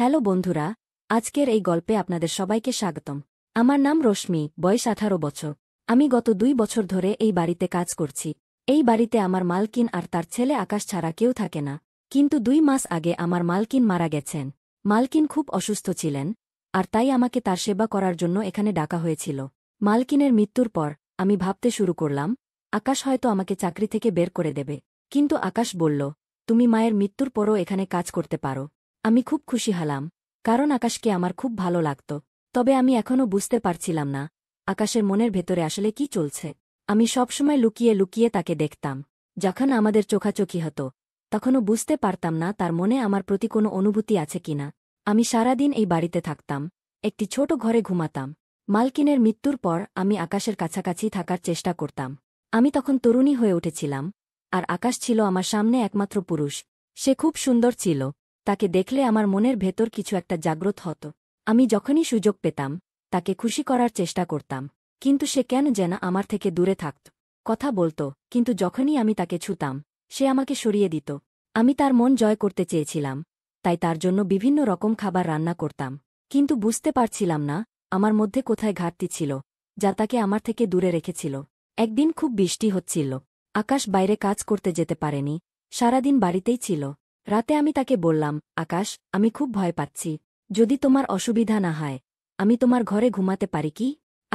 hello বন্ধুরা আজকের এই গল্পে আপনাদের সবাইকে স্বাগতম আমার নাম রশ্মি বয়স আঠারো বছর আমি গত দুই বছর ধরে এই বাড়িতে কাজ করছি এই বাড়িতে আমার মালকিন আর তার ছেলে আকাশ ছাড়া কেউ থাকে না কিন্তু দুই মাস আগে আমার মালকিন মারা গেছেন মালকিন খুব অসুস্থ ছিলেন আর তাই আমাকে তার সেবা করার জন্য এখানে ডাকা হয়েছিল মালকিনের মৃত্যুর পর আমি ভাবতে শুরু করলাম আকাশ হয়তো আমাকে চাকরি থেকে বের করে দেবে কিন্তু আকাশ বলল তুমি মায়ের মৃত্যুর পরও এখানে কাজ করতে পারো আমি খুব খুশি হলাম কারণ আকাশকে আমার খুব ভালো লাগত তবে আমি এখনও বুঝতে পারছিলাম না আকাশের মনের ভেতরে আসলে কি চলছে আমি সবসময় লুকিয়ে লুকিয়ে তাকে দেখতাম যখন আমাদের চোখাচোখি হতো তখনও বুঝতে পারতাম না তার মনে আমার প্রতি কোনো অনুভূতি আছে কিনা আমি সারাদিন এই বাড়িতে থাকতাম একটি ছোট ঘরে ঘুমাতাম মালকিনের মৃত্যুর পর আমি আকাশের কাছাকাছি থাকার চেষ্টা করতাম আমি তখন তরুণী হয়ে উঠেছিলাম আর আকাশ ছিল আমার সামনে একমাত্র পুরুষ সে খুব সুন্দর ছিল তাকে দেখলে আমার মনের ভেতর কিছু একটা জাগ্রত হতো আমি যখনই সুযোগ পেতাম তাকে খুশি করার চেষ্টা করতাম কিন্তু সে কেন যেন আমার থেকে দূরে থাকত কথা বলত কিন্তু যখনই আমি তাকে ছুতাম সে আমাকে সরিয়ে দিত আমি তার মন জয় করতে চেয়েছিলাম তাই তার জন্য বিভিন্ন রকম খাবার রান্না করতাম কিন্তু বুঝতে পারছিলাম না আমার মধ্যে কোথায় ঘাটতি ছিল যা তাকে আমার থেকে দূরে রেখেছিল একদিন খুব বৃষ্টি হচ্ছিল আকাশ বাইরে কাজ করতে যেতে পারেনি সারাদিন বাড়িতেই ছিল রাতে আমি তাকে বললাম আকাশ আমি খুব ভয় পাচ্ছি যদি তোমার অসুবিধা না হয় আমি তোমার ঘরে ঘুমাতে পারি কি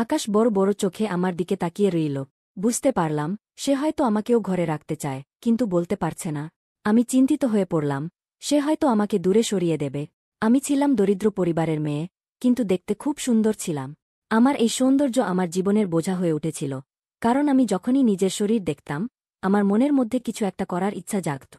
আকাশ বড় বড় চোখে আমার দিকে তাকিয়ে রইল বুঝতে পারলাম সে হয়তো আমাকেও ঘরে রাখতে চায় কিন্তু বলতে পারছে না আমি চিন্তিত হয়ে পড়লাম সে হয়তো আমাকে দূরে সরিয়ে দেবে আমি ছিলাম দরিদ্র পরিবারের মেয়ে কিন্তু দেখতে খুব সুন্দর ছিলাম আমার এই সৌন্দর্য আমার জীবনের বোঝা হয়ে উঠেছিল কারণ আমি যখনই নিজের শরীর দেখতাম আমার মনের মধ্যে কিছু একটা করার ইচ্ছা জাগত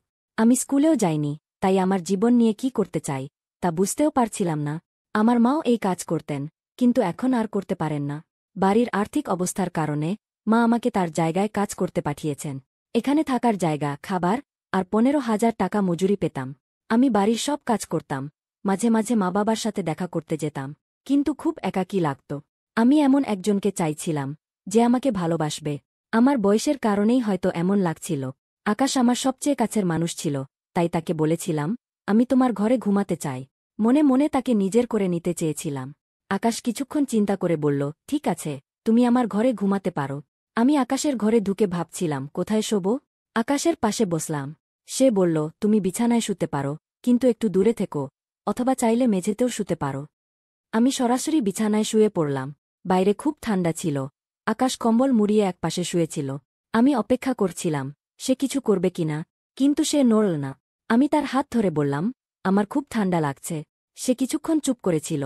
আমি স্কুলেও যাইনি তাই আমার জীবন নিয়ে কি করতে চাই তা বুঝতেও পারছিলাম না আমার মাও এই কাজ করতেন কিন্তু এখন আর করতে পারেন না বাড়ির আর্থিক অবস্থার কারণে মা আমাকে তার জায়গায় কাজ করতে পাঠিয়েছেন এখানে থাকার জায়গা খাবার আর পনেরো হাজার টাকা মজুরি পেতাম আমি বাড়ির সব কাজ করতাম মাঝে মাঝে মা বাবার সাথে দেখা করতে যেতাম কিন্তু খুব একাকী লাগত আমি এমন একজনকে চাইছিলাম যে আমাকে ভালোবাসবে আমার বয়সের কারণেই হয়তো এমন লাগছিল আকাশ আমার সবচেয়ে কাছের মানুষ ছিল তাই তাকে বলেছিলাম আমি তোমার ঘরে ঘুমাতে চাই মনে মনে তাকে নিজের করে নিতে চেয়েছিলাম আকাশ কিছুক্ষণ চিন্তা করে বলল ঠিক আছে তুমি আমার ঘরে ঘুমাতে পারো আমি আকাশের ঘরে ঢুকে ভাবছিলাম কোথায় শোব আকাশের পাশে বসলাম সে বলল তুমি বিছানায় শুতে পারো কিন্তু একটু দূরে থেকো অথবা চাইলে মেঝেতেও শুতে পারো আমি সরাসরি বিছানায় শুয়ে পড়লাম বাইরে খুব ঠান্ডা ছিল আকাশ কম্বল মুড়িয়ে একপাশে শুয়েছিল আমি অপেক্ষা করছিলাম সে কিছু করবে কিনা কিন্তু সে নড়ল না আমি তার হাত ধরে বললাম আমার খুব ঠান্ডা লাগছে সে কিছুক্ষণ চুপ করেছিল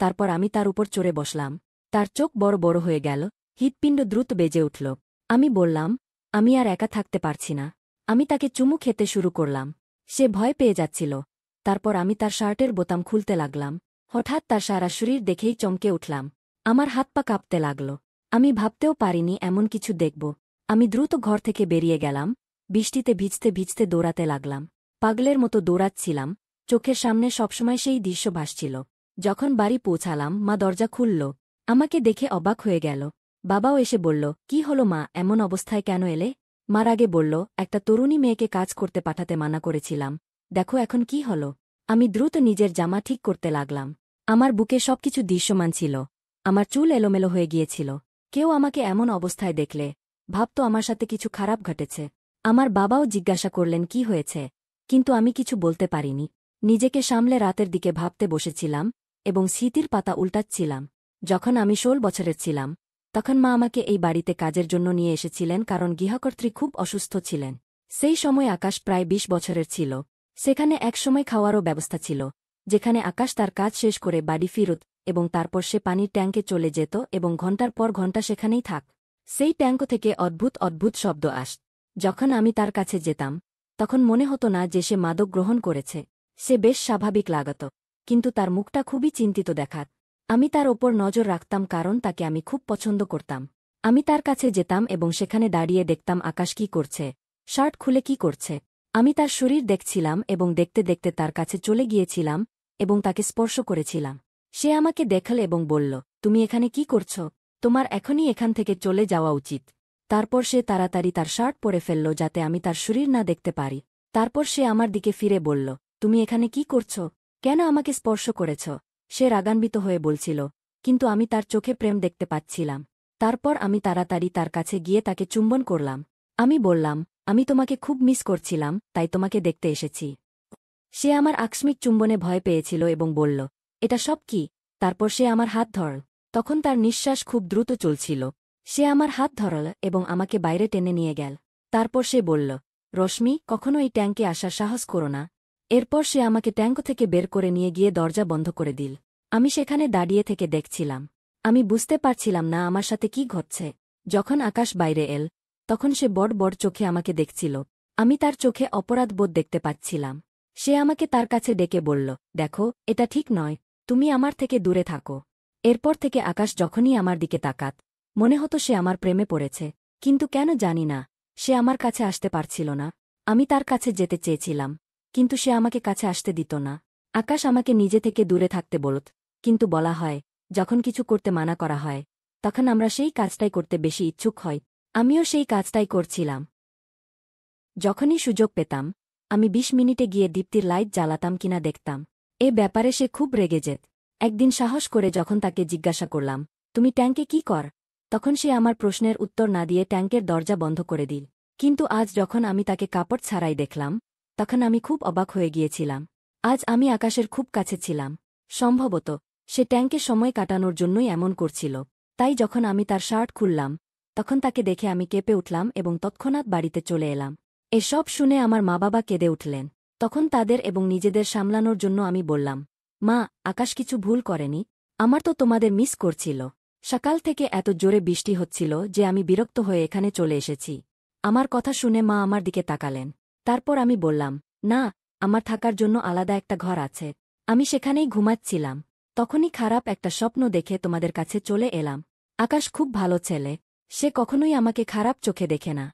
তারপর আমি তার উপর চড়ে বসলাম তার চোখ বড় বড় হয়ে গেল হৃৎপিণ্ড দ্রুত বেজে উঠল আমি বললাম আমি আর একা থাকতে পারছি না আমি তাকে চুমু খেতে শুরু করলাম সে ভয় পেয়ে যাচ্ছিল তারপর আমি তার শার্টের বোতাম খুলতে লাগলাম হঠাৎ তার সারা শরীর দেখেই চমকে উঠলাম আমার হাত পা কাঁপতে লাগল আমি ভাবতেও পারিনি এমন কিছু দেখব আমি দ্রুত ঘর থেকে বেরিয়ে গেলাম বৃষ্টিতে ভিজতে ভিজতে দৌড়াতে লাগলাম পাগলের মতো দৌড়াচ্ছিলাম চোখের সামনে সবসময় সেই দৃশ্য ভাসছিল যখন বাড়ি পৌঁছালাম মা দরজা খুলল আমাকে দেখে অবাক হয়ে গেল বাবাও এসে বলল কি হলো মা এমন অবস্থায় কেন এলে মার আগে বলল একটা তরুণী মেয়েকে কাজ করতে পাঠাতে মানা করেছিলাম দেখো এখন কি হল আমি দ্রুত নিজের জামা ঠিক করতে লাগলাম আমার বুকে সবকিছু দৃশ্যমান ছিল আমার চুল এলোমেলো হয়ে গিয়েছিল কেউ আমাকে এমন অবস্থায় দেখলে ভাবত আমার সাথে কিছু খারাপ ঘটেছে আমার বাবাও জিজ্ঞাসা করলেন কি হয়েছে কিন্তু আমি কিছু বলতে পারিনি নিজেকে সামলে রাতের দিকে ভাবতে বসেছিলাম এবং স্মৃতির পাতা উল্টাচ্ছিলাম যখন আমি ষোল বছরের ছিলাম তখন মা আমাকে এই বাড়িতে কাজের জন্য নিয়ে এসেছিলেন কারণ গৃহকর্ত্রী খুব অসুস্থ ছিলেন সেই সময় আকাশ প্রায় ২০ বছরের ছিল সেখানে একসময় খাওয়ারও ব্যবস্থা ছিল যেখানে আকাশ তার কাজ শেষ করে বাড়ি ফিরত এবং তারপর সে পানির ট্যাঙ্কে চলে যেত এবং ঘন্টার পর ঘণ্টা সেখানেই থাক সেই ট্যাঙ্ক থেকে অদ্ভুত অদ্ভুত শব্দ আসত যখন আমি তার কাছে যেতাম তখন মনে হতো না যে সে মাদক গ্রহণ করেছে সে বেশ স্বাভাবিক লাগত কিন্তু তার মুখটা খুবই চিন্তিত দেখাত আমি তার ওপর নজর রাখতাম কারণ তাকে আমি খুব পছন্দ করতাম আমি তার কাছে যেতাম এবং সেখানে দাঁড়িয়ে দেখতাম আকাশ কি করছে শার্ট খুলে কি করছে আমি তার শরীর দেখছিলাম এবং দেখতে দেখতে তার কাছে চলে গিয়েছিলাম এবং তাকে স্পর্শ করেছিলাম সে আমাকে দেখাল এবং বলল তুমি এখানে কি করছো তোমার এখনই এখান থেকে চলে যাওয়া উচিত তারপর সে তাড়াতাড়ি তার শার্ট পরে ফেলল যাতে আমি তার শরীর না দেখতে পারি তারপর সে আমার দিকে ফিরে বলল তুমি এখানে কি করছ কেন আমাকে স্পর্শ করেছ সে রাগান্বিত হয়ে বলছিল কিন্তু আমি তার চোখে প্রেম দেখতে পাচ্ছিলাম তারপর আমি তাড়াতাড়ি তার কাছে গিয়ে তাকে চুম্বন করলাম আমি বললাম আমি তোমাকে খুব মিস করছিলাম তাই তোমাকে দেখতে এসেছি সে আমার আকস্মিক চুম্বনে ভয় পেয়েছিল এবং বলল এটা সব কি তারপর সে আমার হাত ধর তখন তার নিঃশ্বাস খুব দ্রুত চলছিল সে আমার হাত ধরাল এবং আমাকে বাইরে টেনে নিয়ে গেল তারপর সে বলল রশ্মি কখনো এই ট্যাঙ্কে আসার সাহস করো না এরপর সে আমাকে ট্যাঙ্ক থেকে বের করে নিয়ে গিয়ে দরজা বন্ধ করে দিল আমি সেখানে দাঁড়িয়ে থেকে দেখছিলাম আমি বুঝতে পারছিলাম না আমার সাথে কি ঘটছে যখন আকাশ বাইরে এল তখন সে বড় বড় চোখে আমাকে দেখছিল আমি তার চোখে অপরাধবোধ দেখতে পাচ্ছিলাম সে আমাকে তার কাছে ডেকে বলল দেখো এটা ঠিক নয় তুমি আমার থেকে দূরে থাকো এরপর থেকে আকাশ যখনই আমার দিকে তাকাত মনে হতো সে আমার প্রেমে পড়েছে কিন্তু কেন জানি না সে আমার কাছে আসতে পারছিল না আমি তার কাছে যেতে চেয়েছিলাম কিন্তু সে আমাকে কাছে আসতে দিত না আকাশ আমাকে নিজে থেকে দূরে থাকতে বলত কিন্তু বলা হয় যখন কিছু করতে মানা করা হয় তখন আমরা সেই কাজটাই করতে বেশি ইচ্ছুক হই আমিও সেই কাজটাই করছিলাম যখনই সুযোগ পেতাম আমি বিশ মিনিটে গিয়ে দীপ্তির লাইট জ্বালাতাম কিনা দেখতাম এ ব্যাপারে সে খুব রেগে যেত একদিন সাহস করে যখন তাকে জিজ্ঞাসা করলাম তুমি ট্যাঙ্কে কি কর তখন সে আমার প্রশ্নের উত্তর না দিয়ে ট্যাঙ্কের দরজা বন্ধ করে দিল কিন্তু আজ যখন আমি তাকে কাপড় ছাড়াই দেখলাম তখন আমি খুব অবাক হয়ে গিয়েছিলাম আজ আমি আকাশের খুব কাছে ছিলাম সম্ভবত সে ট্যাঙ্কে সময় কাটানোর জন্যই এমন করছিল তাই যখন আমি তার শার্ট খুললাম তখন তাকে দেখে আমি কেঁপে উঠলাম এবং তৎক্ষণাৎ বাড়িতে চলে এলাম এসব শুনে আমার মা বাবা কেঁদে উঠলেন তখন তাদের এবং নিজেদের সামলানোর জন্য আমি বললাম মা আকাশ কিছু ভুল করেনি আমার তো তোমাদের মিস করছিল সকাল থেকে এত জোরে বৃষ্টি হচ্ছিল যে আমি বিরক্ত হয়ে এখানে চলে এসেছি আমার কথা শুনে মা আমার দিকে তাকালেন তারপর আমি বললাম না আমার থাকার জন্য আলাদা একটা ঘর আছে আমি সেখানেই ঘুমাচ্ছিলাম তখনই খারাপ একটা স্বপ্ন দেখে তোমাদের কাছে চলে এলাম আকাশ খুব ভালো ছেলে সে কখনোই আমাকে খারাপ চোখে দেখে না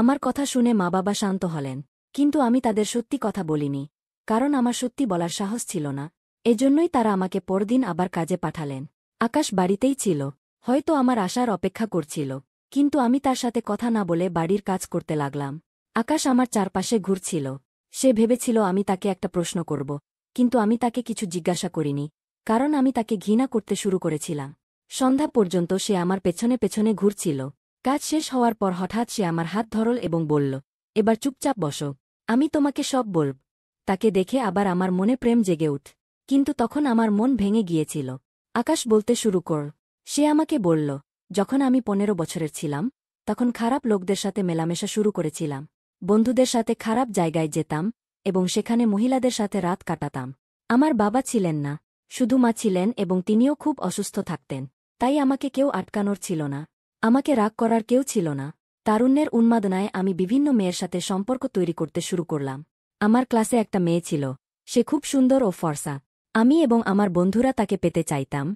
আমার কথা শুনে মা বাবা শান্ত হলেন কিন্তু আমি তাদের সত্যি কথা বলিনি কারণ আমার সত্যি বলার সাহস ছিল না এজন্যই তারা আমাকে পরদিন আবার কাজে পাঠালেন আকাশ বাড়িতেই ছিল হয়তো আমার আসার অপেক্ষা করছিল কিন্তু আমি তার সাথে কথা না বলে বাড়ির কাজ করতে লাগলাম আকাশ আমার চারপাশে ঘুরছিল সে ভেবেছিল আমি তাকে একটা প্রশ্ন করব কিন্তু আমি তাকে কিছু জিজ্ঞাসা করিনি কারণ আমি তাকে ঘৃণা করতে শুরু করেছিলাম সন্ধ্যা পর্যন্ত সে আমার পেছনে পেছনে ঘুরছিল কাজ শেষ হওয়ার পর হঠাৎ সে আমার হাত ধরল এবং বলল এবার চুপচাপ বসো আমি তোমাকে সব বলব তাকে দেখে আবার আমার মনে প্রেম জেগে উঠ কিন্তু তখন আমার মন ভেঙে গিয়েছিল আকাশ বলতে শুরু কর সে আমাকে বলল যখন আমি পনেরো বছরের ছিলাম তখন খারাপ লোকদের সাথে মেলামেশা শুরু করেছিলাম বন্ধুদের সাথে খারাপ জায়গায় যেতাম এবং সেখানে মহিলাদের সাথে রাত কাটাতাম আমার বাবা ছিলেন না শুধু মা ছিলেন এবং তিনিও খুব অসুস্থ থাকতেন তাই আমাকে কেউ আটকানোর ছিল না আমাকে রাগ করার কেউ ছিল না তারুণ্যের উন্মাদনায় আমি বিভিন্ন মেয়ের সাথে সম্পর্ক তৈরি করতে শুরু করলাম আমার ক্লাসে একটা মেয়ে ছিল সে খুব সুন্দর ও ফর্সা আমি এবং আমার বন্ধুরা তাকে পেতে চাইতাম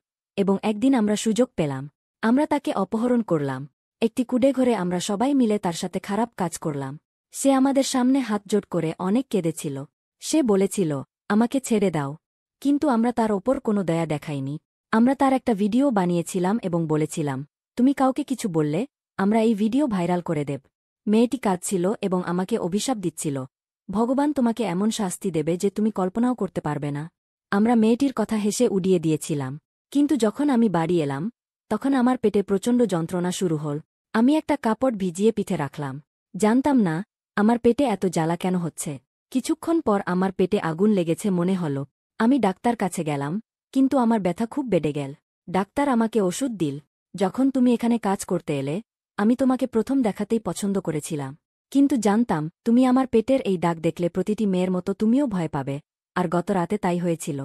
এবং একদিন আমরা সুযোগ পেলাম আমরা তাকে অপহরণ করলাম একটি কুডে ঘরে আমরা সবাই মিলে তার সাথে খারাপ কাজ করলাম সে আমাদের সামনে হাত জোট করে অনেক কেঁদেছিল সে বলেছিল আমাকে ছেড়ে দাও কিন্তু আমরা তার ওপর কোনো দয়া দেখাইনি আমরা তার একটা ভিডিও বানিয়েছিলাম এবং বলেছিলাম তুমি কাউকে কিছু বললে আমরা এই ভিডিও ভাইরাল করে দেব মেয়েটি কাঁদছিল এবং আমাকে অভিশাপ দিচ্ছিল ভগবান তোমাকে এমন শাস্তি দেবে যে তুমি কল্পনাও করতে পারবে না আমরা মেয়েটির কথা হেসে উড়িয়ে দিয়েছিলাম কিন্তু যখন আমি বাড়ি এলাম তখন আমার পেটে প্রচণ্ড যন্ত্রণা শুরু হল আমি একটা কাপড় ভিজিয়ে পিঠে রাখলাম জানতাম না আমার পেটে এত জ্বালা কেন হচ্ছে কিছুক্ষণ পর আমার পেটে আগুন লেগেছে মনে হল আমি ডাক্তার কাছে গেলাম কিন্তু আমার ব্যথা খুব বেড়ে গেল ডাক্তার আমাকে ওষুধ দিল যখন তুমি এখানে কাজ করতে এলে আমি তোমাকে প্রথম দেখাতেই পছন্দ করেছিলাম কিন্তু জানতাম তুমি আমার পেটের এই দাগ দেখলে প্রতিটি মেয়ের মতো তুমিও ভয় পাবে আর গত রাতে তাই হয়েছিল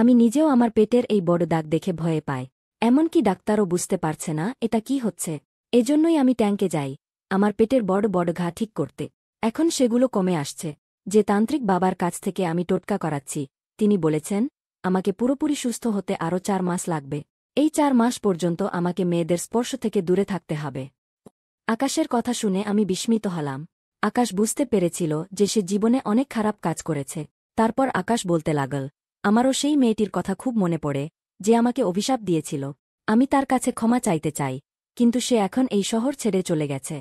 আমি নিজেও আমার পেটের এই বড় দাগ দেখে ভয়ে পাই এমনকি ডাক্তারও বুঝতে পারছে না এটা কি হচ্ছে এজন্যই আমি ট্যাঙ্কে যাই আমার পেটের বড় বড় ঘা ঠিক করতে এখন সেগুলো কমে আসছে যে তান্ত্রিক বাবার কাছ থেকে আমি টোটকা করাচ্ছি তিনি বলেছেন আমাকে পুরোপুরি সুস্থ হতে আরও চার মাস লাগবে এই চার মাস পর্যন্ত আমাকে মেয়েদের স্পর্শ থেকে দূরে থাকতে হবে আকাশের কথা শুনে আমি বিস্মিত হলাম আকাশ বুঝতে পেরেছিল যে সে জীবনে অনেক খারাপ কাজ করেছে তারপর আকাশ বলতে লাগল আমারও সেই মেয়েটির কথা খুব মনে পড়ে যে আমাকে অভিশাপ দিয়েছিল আমি তার কাছে ক্ষমা চাইতে চাই কিন্তু সে এখন এই শহর ছেড়ে চলে গেছে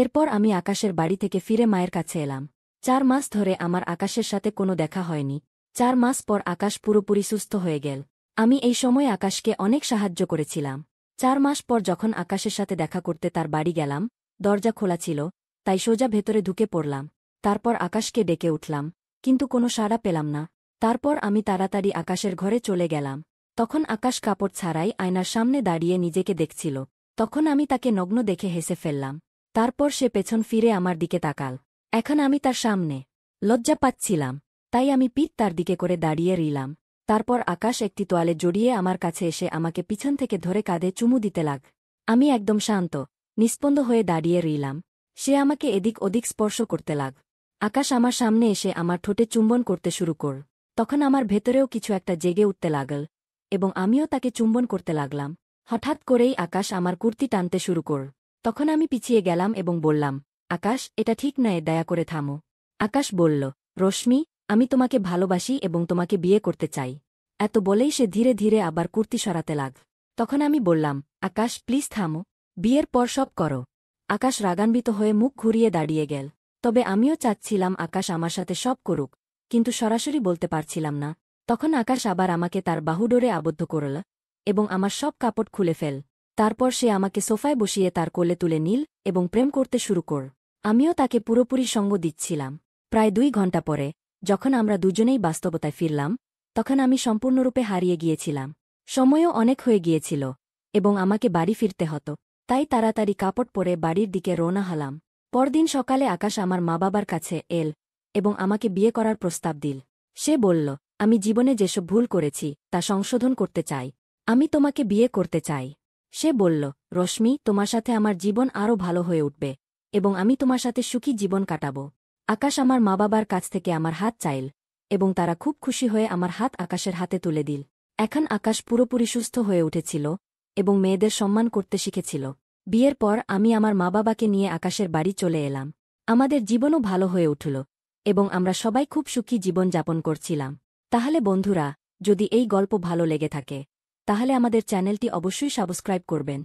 এরপর আমি আকাশের বাড়ি থেকে ফিরে মায়ের কাছে এলাম চার মাস ধরে আমার আকাশের সাথে কোনো দেখা হয়নি চার মাস পর আকাশ পুরোপুরি সুস্থ হয়ে গেল আমি এই সময় আকাশকে অনেক সাহায্য করেছিলাম চার মাস পর যখন আকাশের সাথে দেখা করতে তার বাড়ি গেলাম দরজা খোলা ছিল তাই সোজা ভেতরে ঢুকে পড়লাম তারপর আকাশকে ডেকে উঠলাম কিন্তু কোনো সাড়া পেলাম না তারপর আমি তাড়াতাড়ি আকাশের ঘরে চলে গেলাম তখন আকাশ কাপড় ছাড়াই আয়নার সামনে দাঁড়িয়ে নিজেকে দেখছিল তখন আমি তাকে নগ্ন দেখে হেসে ফেললাম তারপর সে পেছন ফিরে আমার দিকে তাকাল এখন আমি তার সামনে লজ্জা পাচ্ছিলাম তাই আমি পিঠ তার দিকে করে দাঁড়িয়ে রইলাম তারপর আকাশ একটি তোয়ালে জড়িয়ে আমার কাছে এসে আমাকে পিছন থেকে ধরে কাঁধে চুমু দিতে লাগ আমি একদম শান্ত নিস্পন্দ হয়ে দাঁড়িয়ে রইলাম সে আমাকে এদিক ওদিক স্পর্শ করতে লাগ আকাশ আমার সামনে এসে আমার ঠোঁটে চুম্বন করতে শুরু কর তখন আমার ভেতরেও কিছু একটা জেগে উঠতে লাগল এবং আমিও তাকে চুম্বন করতে লাগলাম হঠাৎ করেই আকাশ আমার কুর্তি টানতে শুরু কর তখন আমি পিছিয়ে গেলাম এবং বললাম আকাশ এটা ঠিক নয় দয়া করে থামো আকাশ বলল রশ্মি আমি তোমাকে ভালোবাসি এবং তোমাকে বিয়ে করতে চাই এত বলেই সে ধীরে ধীরে আবার কুর্তি সরাতে লাগ তখন আমি বললাম আকাশ প্লিজ থামো বিয়ের পর সব করো আকাশ রাগান্বিত হয়ে মুখ ঘুরিয়ে দাঁড়িয়ে গেল তবে আমিও চাচ্ছিলাম আকাশ আমার সাথে সব করুক কিন্তু সরাসরি বলতে পারছিলাম না তখন আকাশ আবার আমাকে তার বাহুডোরে আবদ্ধ করল এবং আমার সব কাপড় খুলে ফেল তারপর সে আমাকে সোফায় বসিয়ে তার কোলে তুলে নীল এবং প্রেম করতে শুরু কর আমিও তাকে পুরোপুরি সঙ্গ দিচ্ছিলাম প্রায় দুই ঘন্টা পরে যখন আমরা দুজনেই বাস্তবতায় ফিরলাম তখন আমি সম্পূর্ণরূপে হারিয়ে গিয়েছিলাম সময়ও অনেক হয়ে গিয়েছিল এবং আমাকে বাড়ি ফিরতে হতো তাই তাড়াতাড়ি কাপড় পরে বাড়ির দিকে রওনা হলাম পরদিন সকালে আকাশ আমার মা বাবার কাছে এল এবং আমাকে বিয়ে করার প্রস্তাব দিল সে বলল আমি জীবনে যেসব ভুল করেছি তা সংশোধন করতে চাই আমি তোমাকে বিয়ে করতে চাই সে বলল রশ্মি তোমার সাথে আমার জীবন আরও ভালো হয়ে উঠবে এবং আমি তোমার সাথে সুখী জীবন কাটাব আকাশ আমার মা বাবার কাছ থেকে আমার হাত চাইল এবং তারা খুব খুশি হয়ে আমার হাত আকাশের হাতে তুলে দিল এখন আকাশ পুরোপুরি সুস্থ হয়ে উঠেছিল এবং মেয়েদের সম্মান করতে শিখেছিল বিয়ের পর আমি আমার মা বাবাকে নিয়ে আকাশের বাড়ি চলে এলাম আমাদের জীবনও ভালো হয়ে উঠল এবং আমরা সবাই খুব সুখী জীবন যাপন করছিলাম তাহলে বন্ধুরা যদি এই গল্প ভালো লেগে থাকে তাহলে আমাদের চ্যানেলটি অবশ্যই সাবস্ক্রাইব করবেন